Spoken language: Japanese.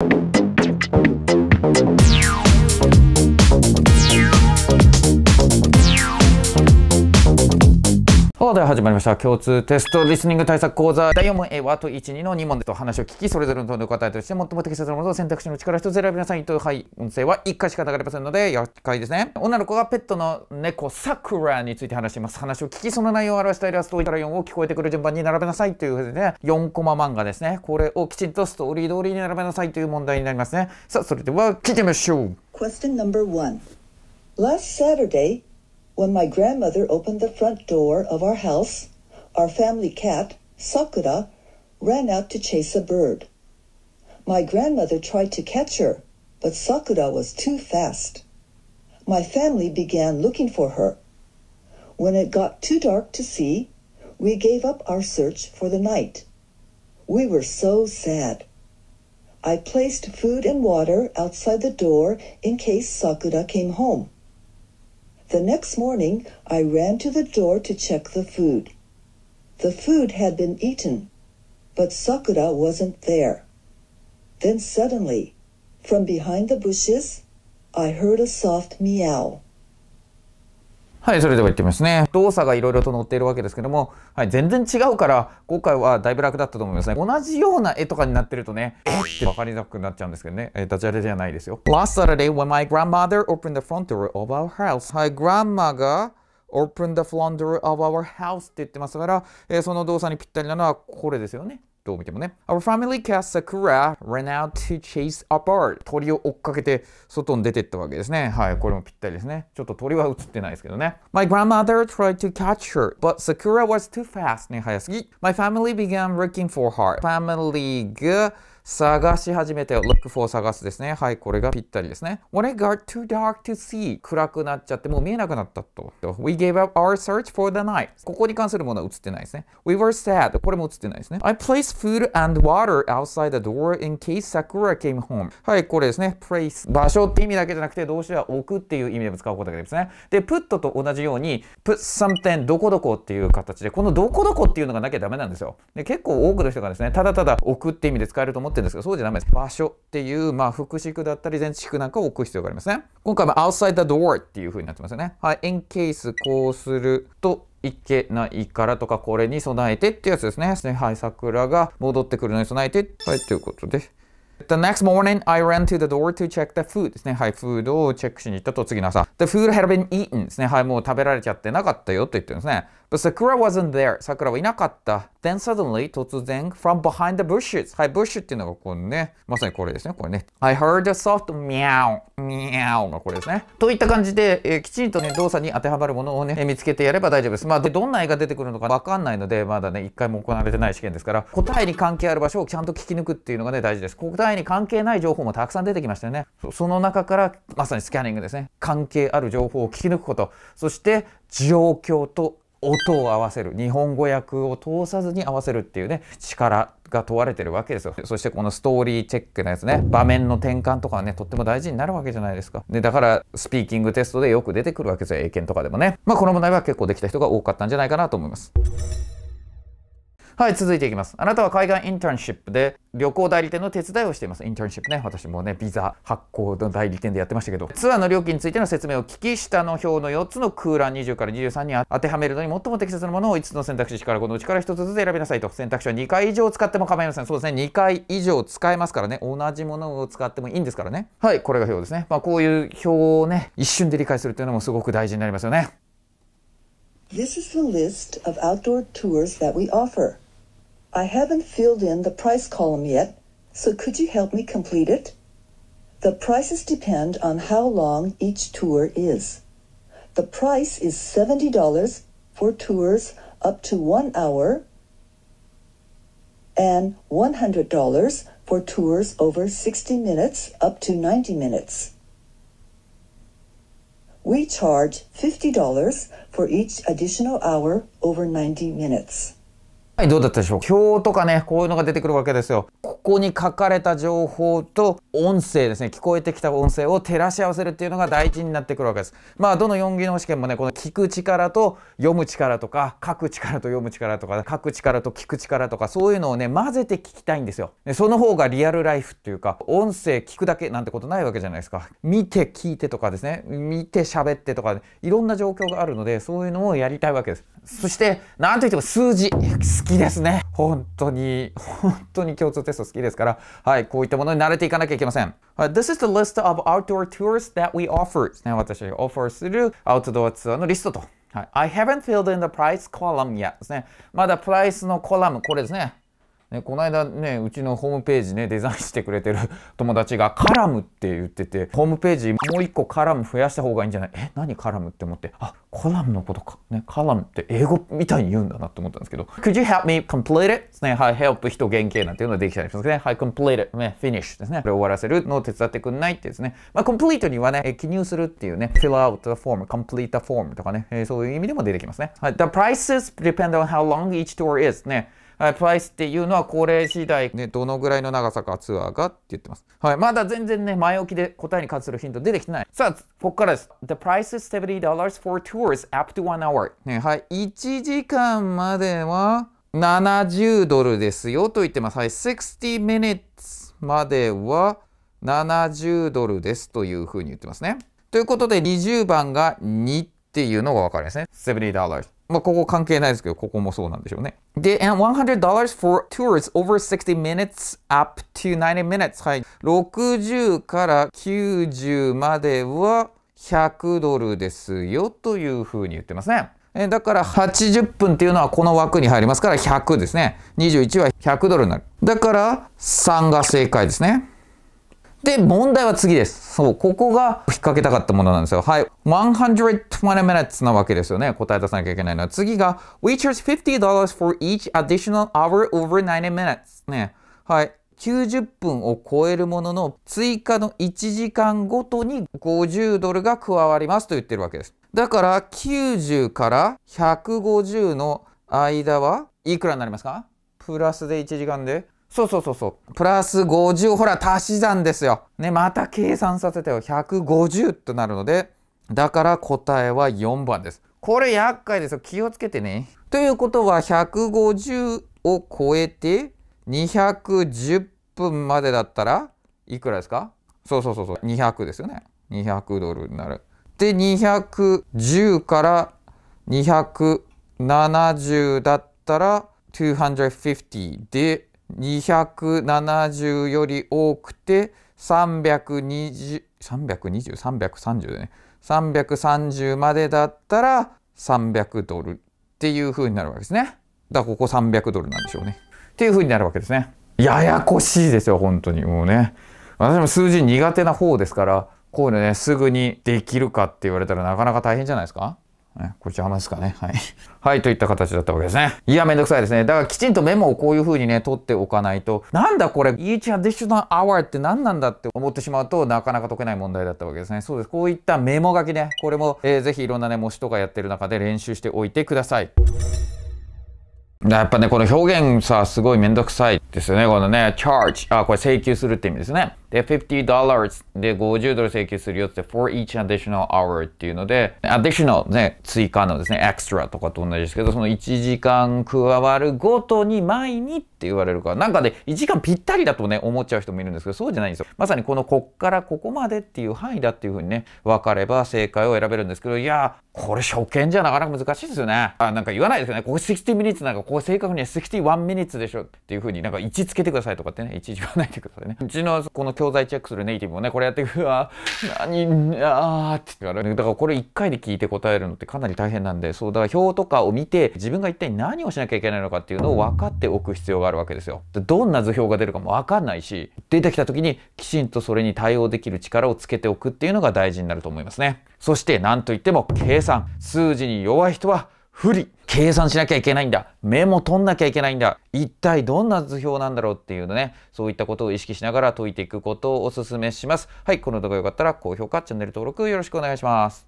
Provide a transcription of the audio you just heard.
you とで始まりました共通テストリスニング対策講座第4問 A はと12の2問でと話を聞きそれぞれの答えとして最も適切なものを選択肢の力一つ選びなさいとはい音声は1回しか流れませんので厄介ですね女の子がペットの猫さくらについて話します話を聞きその内容を表したイラストをから4を聞こえてくる順番に並べなさいというふうにね4コマ漫画ですねこれをきちんとストーリー通りに並べなさいという問題になりますねさあそれでは聞いてみましょう Question number one Last Saturday when my grandmother opened the front door of our house, our family cat, Sakura, ran out to chase a bird. My grandmother tried to catch her, but Sakura was too fast. My family began looking for her. When it got too dark to see, we gave up our search for the night. We were so sad. I placed food and water outside the door in case Sakura came home. The next morning, I ran to the door to check the food. The food had been eaten, but Sakura wasn't there. Then suddenly, from behind the bushes, I heard a soft meow. はい、それでは行ってみますね。動作がいろいろと載っているわけですけども、はい、全然違うから、今回はだいぶ楽だったと思いますね。同じような絵とかになってるとね、えって分かりなくなっちゃうんですけどね。えー、ダジャレじゃないですよ。Last Saturday, when my grandmother opened the front door of our house. はい、grandma が open the front door of our house って言ってますから、えー、その動作にぴったりなのはこれですよね。どう見てもね。Our family cat Sakura ran out to chase a bird. 鳥を追っかけて外に出てったわけですね。はい、これもぴったりですね。ちょっと鳥は映ってないですけどね。My grandmother tried to catch her, but Sakura was too fast. ね、早すぎ。My family began looking for her. Family が探し始めて、look for 探すですね。はい、これがぴったりですね。When it got too dark to see 暗くなっちゃってもう見えなくなったと。We gave up our search for the night ここに関するものは映ってないですね。We were sad これも映ってないですね。I placed food and water outside the door in case Sakura came home はい、これですね。place 場所って意味だけじゃなくて動詞は置くっていう意味でも使うことができですね。で、put と同じように put something どこどこっていう形でこのどこどこっていうのがなきゃダメなんですよ。で、結構多くの人がですね、ただただ置くって意味で使えると思ってってるんですけど、そうじゃないです。場所っていう、まあ、副詞区だったり前地区なんかを置く必要がありますね。今回は outside the door っていう風になってますよね。はい、in case こうするといけないからとか、これに備えてってやつですね。はい、桜が戻ってくるのに備えて。はい、ということで。The next morning, I ran to the door to check the food ですね。はい、フードをチェックしに行ったと次の朝。The food had been eaten ですね。はい、もう食べられちゃってなかったよと言ってるんですね。But Sakura wasn't there. 桜はいなかった。Then suddenly, 突然、from behind the bushes. はい、ブッシュっていうのがこうね、まさにこれですね、これね。I heard a soft meow. meow がこれですね。といった感じで、えー、きちんとね、動作に当てはまるものをね、えー、見つけてやれば大丈夫です。まあ、でどんな絵が出てくるのかわかんないので、まだね、一回も行われてない試験ですから、答えに関係ある場所をちゃんと聞き抜くっていうのがね、大事です。答えに関係ない情報もたくさん出てきましたよねその中からまさにスキャニングですね関係ある情報を聞き抜くことそして状況と音を合わせる日本語訳を通さずに合わせるっていうね力が問われてるわけですよそしてこのストーリーチェックのやつね場面の転換とかはねとっても大事になるわけじゃないですかでだからスピーキングテストでよく出てくるわけですよ英検とかでもねまあこの問題は結構できた人が多かったんじゃないかなと思いますはい、続いていきます。あなたは海外インターンシップで旅行代理店の手伝いをしています。インターンシップね、私もね、ビザ発行の代理店でやってましたけど、ツアーの料金についての説明を聞き、下の表の4つの空欄20から23に当てはめるのに最も適切なものを5つの選択肢からこのうちから1つずつ選びなさいと。選択肢は2回以上使っても構いません。そうですね、2回以上使えますからね、同じものを使ってもいいんですからね。はい、これが表ですね。まあ、こういう表をね、一瞬で理解するというのもすごく大事になりますよね。This is the list of outdoor tours that we offer. I haven't filled in the price column yet, so could you help me complete it? The prices depend on how long each tour is. The price is $70 for tours up to one hour and $100 for tours over 60 minutes up to 90 minutes. We charge $50 for each additional hour over 90 minutes. はい、どうだったでしょう表とかね、こういうのが出てくるわけですよ。ここに書かれた情報と音声ですね聞こえてきた音声を照らし合わせるっていうのが大事になってくるわけですまあどの4技能試験もねこの聞く力と読む力とか書く力と読む力とか書く力と聞く力とかそういうのをね混ぜて聞きたいんですよでその方がリアルライフっていうか音声聞くだけなんてことないわけじゃないですか見て聞いてとかですね見て喋ってとか、ね、いろんな状況があるのでそういうのをやりたいわけですそして何といっても数字好きですね本当に本当に共通テスト好きですから、はい、こういったものに慣れていかなきゃいけません。Uh, this is the list of outdoor tours that we offer. ね、私がオファーするアウトドアツアーのリストと。はい、I haven't filled in the price column yet ですね。まだプライスのコラム、これですね。ね、この間ねうちのホームページねデザインしてくれてる 友達が「カラム」って言っててホームページもう一個カラム増やした方がいいんじゃないえ何カラムって思ってあコラムのことか、ね、カラムって英語みたいに言うんだなって思ったんですけど「Could you help me complete it?」ですね「はい help 人原型」なんていうのができたりしますね「はい complete it」ね「finish」ですねこれ終わらせるのを手伝ってくんないってですねまあ complete にはね記入するっていうね fill out the form complete the form とかね、えー、そういう意味でも出てきますね、はい、The prices depend on how long each tour is ねプライスっていうのはこれ次第ね、どのぐらいの長さかツアーがって言ってます。はい。まだ全然ね、前置きで答えに関するヒント出てきてない。さあ、ここからです。The price is $70 for tours up to one hour、ね。はい。1時間までは70ドルですよと言ってます。はい。60 minutes までは70ドルですというふうに言ってますね。ということで、20番が2っていうのがわかるんですね。70 dollars。まあ、ここ関係ないですけど、ここもそうなんでしょうね。で、and $100 for tours over 60 minutes up to 90 minutes。はい。60から90までは100ドルですよというふうに言ってますね。えだから80分っていうのはこの枠に入りますから100ですね。21は100ドルになる。だから3が正解ですね。で、問題は次です。そう、ここが引っ掛けたかったものなんですよ。はい。120 minutes なわけですよね。答え出さなきゃいけないのは。次が、We charge $50 for each additional hour over 90 minutes ね。はい。90分を超えるものの追加の1時間ごとに50ドルが加わりますと言ってるわけです。だから90から150の間はいくらになりますかプラスで1時間でそうそうそうそう。プラス50、ほら、足し算ですよ。ね、また計算させてよ。150となるので、だから答えは4番です。これ厄介ですよ。気をつけてね。ということは、150を超えて、210分までだったら、いくらですかそうそうそうそう。200ですよね。200ドルになる。で、210から270だったら、250で、270より多くて320 320 330でね330までだったら300ドルっていう風になるわけですねだからここ300ドルなんでしょうねっていう風になるわけですねややこしいですよ本当にもうね私も数字苦手な方ですからこういうのねすぐにできるかって言われたらなかなか大変じゃないですかね、こちらますかね。はい。はい、といった形だったわけですね。いや、めんどくさいですね。だからきちんとメモをこういう風にね、取っておかないと、なんだこれ、each additional hour って何なんだって思ってしまうと、なかなか解けない問題だったわけですね。そうです。こういったメモ書きね、これも、えー、ぜひいろんなね、模試とかやってる中で練習しておいてください。やっぱね、この表現さ、すごいめんどくさいですよね。このね、charge。あ、これ請求するって意味ですね。で、$50 で50ドル請求するよって、for each additional hour っていうので、additional ね、追加のですね、extra とかと同じですけど、その1時間加わるごとに前にって言われるから、なんかね、1時間ぴったりだとね、思っちゃう人もいるんですけど、そうじゃないんですよ。まさにこのこっからここまでっていう範囲だっていうふうにね、分かれば正解を選べるんですけど、いやこれ初見じゃなかなか難しいですよね。あ、なんか言わないですよね。ここ60 minutes なんか、ここ正確には61 minutes でしょっていうふうになんか位置つけてくださいとかってね、1言わないでくださいね。うちのこの教材チェックするネイティブもね、これやっていくわ。何、あーって言われる。だからこれ1回で聞いて答えるのってかなり大変なんで、そう、だから表とかを見て、自分が一体何をしなきゃいけないのかっていうのを分かっておく必要があるわけですよ。どんな図表が出るかも分かんないし、出てきた時にきちんとそれに対応できる力をつけておくっていうのが大事になると思いますね。そして何といっても計算。数字に弱い人は不利。計算しなきゃいけないんだ。メモ取んなきゃいけないんだ。一体どんな図表なんだろうっていうね、そういったことを意識しながら解いていくことをお勧めします。はい、この動画良かったら高評価、チャンネル登録よろしくお願いします。